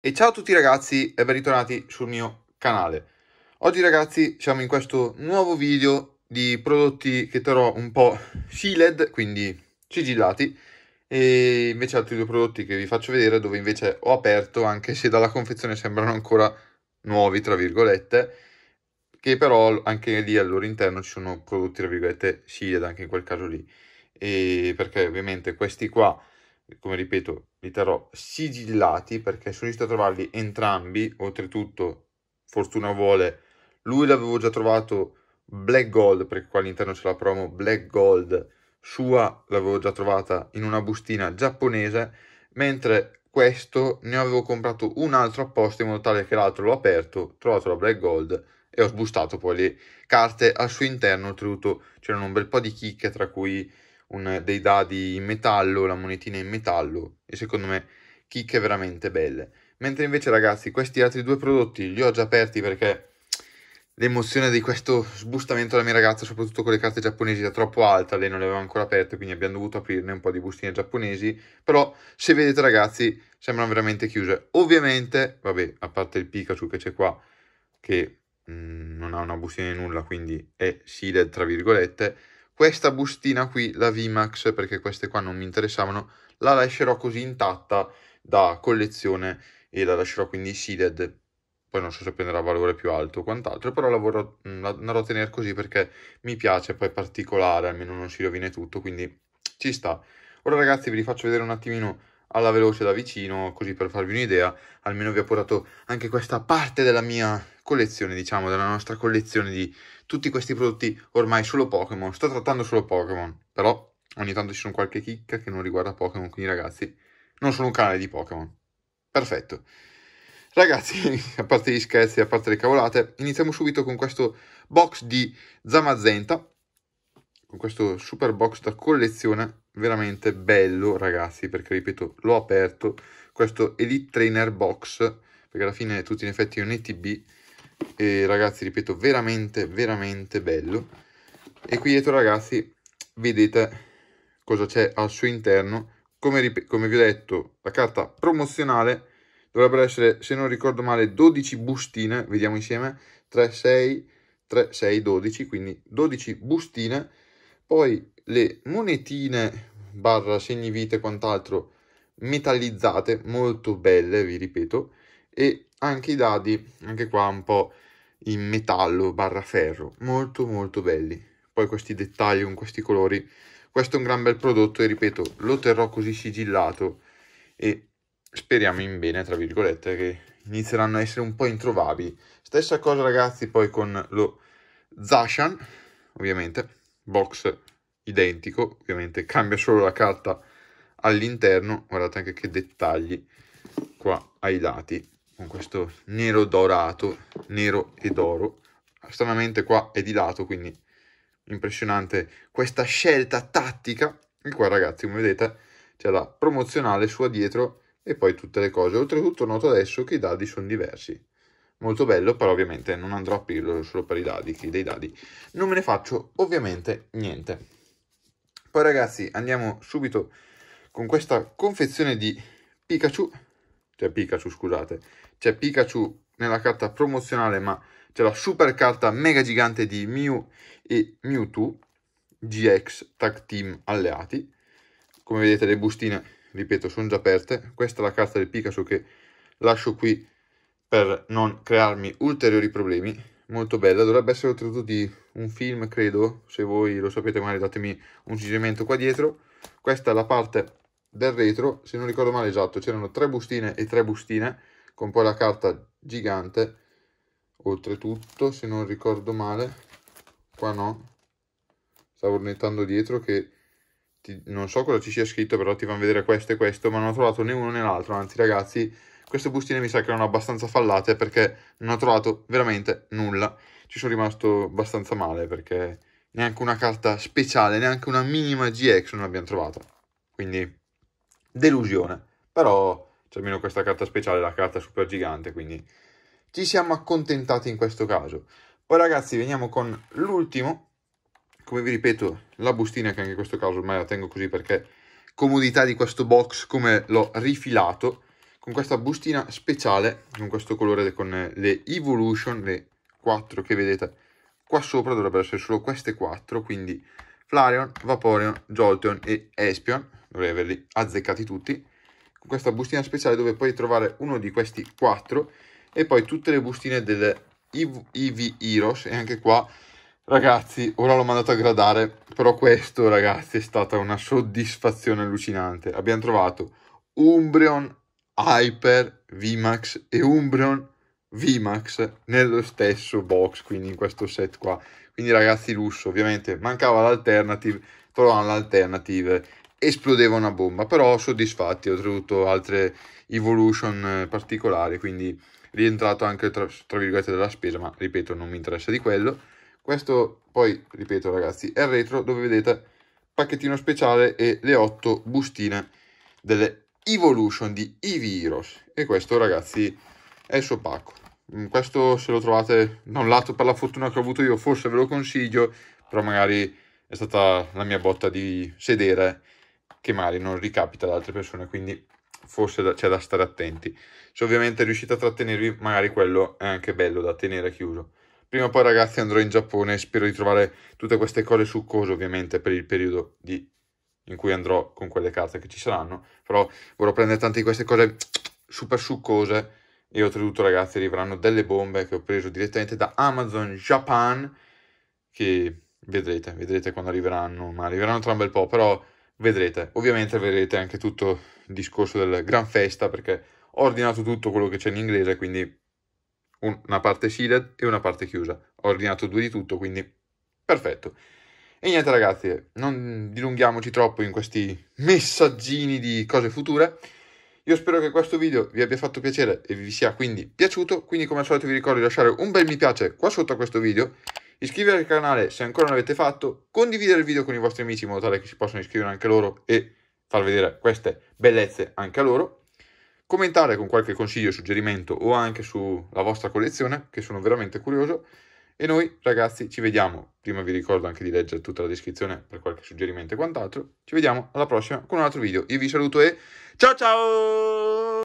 E ciao a tutti ragazzi e ben ritornati sul mio canale. Oggi ragazzi siamo in questo nuovo video di prodotti che terrò un po' sealed, quindi sigillati, e invece altri due prodotti che vi faccio vedere dove invece ho aperto, anche se dalla confezione sembrano ancora nuovi, tra virgolette, che però anche lì al loro interno ci sono prodotti, tra virgolette, sealed, anche in quel caso lì. E perché ovviamente questi qua come ripeto, li terrò sigillati perché sono riuscito a trovarli entrambi, oltretutto, fortuna vuole, lui l'avevo già trovato Black Gold, perché qua all'interno c'è la promo Black Gold, sua l'avevo già trovata in una bustina giapponese, mentre questo ne avevo comprato un altro apposta in modo tale che l'altro l'ho aperto, trovato la Black Gold e ho sbustato poi le carte al suo interno, oltretutto c'erano un bel po' di chicche tra cui un, dei dadi in metallo, la monetina in metallo e secondo me chicche veramente belle. Mentre invece ragazzi questi altri due prodotti li ho già aperti perché l'emozione di questo sbustamento della mia ragazza, soprattutto con le carte giapponesi, era troppo alta, lei non le aveva ancora aperte, quindi abbiamo dovuto aprirne un po' di bustine giapponesi, però se vedete ragazzi sembrano veramente chiuse. Ovviamente, vabbè, a parte il Pikachu che c'è qua, che mh, mm, non ha una bustina di nulla, quindi è sealed tra virgolette, questa bustina qui, la VMAX, perché queste qua non mi interessavano, la lascerò così intatta da collezione e la lascerò quindi seeded. Poi non so se prenderà valore più alto o quant'altro, però la, vorrò, mm, la andrò a tenere così perché mi piace, poi è particolare, almeno non si rovina tutto, quindi ci sta. Ora ragazzi vi li faccio vedere un attimino alla veloce da vicino, così per farvi un'idea, almeno vi ho portato anche questa parte della mia collezione, diciamo, della nostra collezione di tutti questi prodotti ormai solo Pokémon. Sto trattando solo Pokémon, però ogni tanto ci sono qualche chicca che non riguarda Pokémon, quindi ragazzi, non sono un canale di Pokémon. Perfetto. Ragazzi, a parte gli scherzi, a parte le cavolate, iniziamo subito con questo box di Zamazenta, con questo super box da collezione, veramente bello ragazzi, perché ripeto, l'ho aperto, questo Elite Trainer Box, perché alla fine tutti in effetti è un ETB, e ragazzi ripeto veramente veramente bello e qui dietro ragazzi vedete cosa c'è al suo interno come, come vi ho detto la carta promozionale dovrebbero essere se non ricordo male 12 bustine vediamo insieme 3 6 3 6 12 quindi 12 bustine poi le monetine barra segni vite e quant'altro metallizzate molto belle vi ripeto e anche i dadi, anche qua un po' in metallo barra ferro, molto molto belli. Poi questi dettagli con questi colori, questo è un gran bel prodotto e ripeto, lo terrò così sigillato e speriamo in bene, tra virgolette, che inizieranno a essere un po' introvabili. Stessa cosa ragazzi poi con lo Zashan, ovviamente, box identico, ovviamente cambia solo la carta all'interno, guardate anche che dettagli qua ai lati con questo nero dorato, nero e d'oro. Stranamente qua è di lato, quindi impressionante questa scelta tattica. E qua ragazzi, come vedete, c'è la promozionale sua dietro e poi tutte le cose. Oltretutto noto adesso che i dadi sono diversi. Molto bello, però ovviamente non andrò a aprirlo solo per i dadi, che dei dadi non me ne faccio ovviamente niente. Poi ragazzi, andiamo subito con questa confezione di Pikachu cioè Pikachu, scusate, c'è Pikachu nella carta promozionale, ma c'è la super carta mega gigante di Mew e Mewtwo, GX Tag Team Alleati. Come vedete le bustine, ripeto, sono già aperte. Questa è la carta del Pikachu che lascio qui per non crearmi ulteriori problemi. Molto bella, dovrebbe essere oltretutto di un film, credo. Se voi lo sapete magari datemi un suggerimento qua dietro. Questa è la parte del retro, se non ricordo male esatto, c'erano tre bustine e tre bustine, con poi la carta gigante, oltretutto, se non ricordo male, qua no, stavo ornettando dietro che ti, non so cosa ci sia scritto, però ti fanno vedere questo e questo, ma non ho trovato né uno né l'altro, anzi ragazzi, queste bustine mi sa che erano abbastanza fallate perché non ho trovato veramente nulla, ci sono rimasto abbastanza male perché neanche una carta speciale, neanche una minima GX non abbiamo trovata, quindi delusione. Però c'è almeno questa carta speciale, la carta super gigante, quindi ci siamo accontentati in questo caso. Poi ragazzi veniamo con l'ultimo, come vi ripeto la bustina che anche in questo caso ormai la tengo così perché comodità di questo box come l'ho rifilato, con questa bustina speciale, con questo colore, con eh, le Evolution, le 4 che vedete qua sopra dovrebbero essere solo queste 4, quindi Flareon, Vaporeon, Jolteon e Espion, dovrei averli azzeccati tutti, con questa bustina speciale dove puoi trovare uno di questi quattro e poi tutte le bustine delle IV Heroes e anche qua ragazzi ora l'ho mandato a gradare però questo ragazzi è stata una soddisfazione allucinante abbiamo trovato Umbreon Hyper VMAX e Umbreon VMAX nello stesso box quindi in questo set qua quindi ragazzi lusso ovviamente mancava l'alternative trovano l'alternative esplodeva una bomba, però soddisfatti, ho ottenuto altre evolution eh, particolari, quindi rientrato anche tra, tra, virgolette della spesa, ma ripeto non mi interessa di quello. Questo poi, ripeto ragazzi, è il retro dove vedete pacchettino speciale e le otto bustine delle evolution di Iviros e questo ragazzi è il suo pacco. Mm, questo se lo trovate da un lato per la fortuna che ho avuto io forse ve lo consiglio, però magari è stata la mia botta di sedere che magari non ricapita ad altre persone, quindi forse da, c'è da stare attenti. Se ovviamente riuscite a trattenervi, magari quello è anche bello da tenere chiuso. Prima o poi ragazzi andrò in Giappone e spero di trovare tutte queste cose succose ovviamente per il periodo di... in cui andrò con quelle carte che ci saranno, però vorrò prendere tante di queste cose super succose e oltretutto ragazzi arriveranno delle bombe che ho preso direttamente da Amazon Japan che vedrete, vedrete quando arriveranno, ma arriveranno tra un bel po', però vedrete. Ovviamente vedrete anche tutto il discorso del gran festa perché ho ordinato tutto quello che c'è in inglese, quindi una parte sealed e una parte chiusa. Ho ordinato due di tutto, quindi perfetto. E niente ragazzi, non dilunghiamoci troppo in questi messaggini di cose future. Io spero che questo video vi abbia fatto piacere e vi sia quindi piaciuto, quindi come al solito vi ricordo di lasciare un bel mi piace qua sotto a questo video iscrivervi al canale se ancora non l'avete fatto, condividere il video con i vostri amici in modo tale che si possano iscrivere anche loro e far vedere queste bellezze anche a loro, commentare con qualche consiglio, suggerimento o anche sulla vostra collezione, che sono veramente curioso, e noi ragazzi ci vediamo, prima vi ricordo anche di leggere tutta la descrizione per qualche suggerimento e quant'altro, ci vediamo alla prossima con un altro video, io vi saluto e ciao ciao!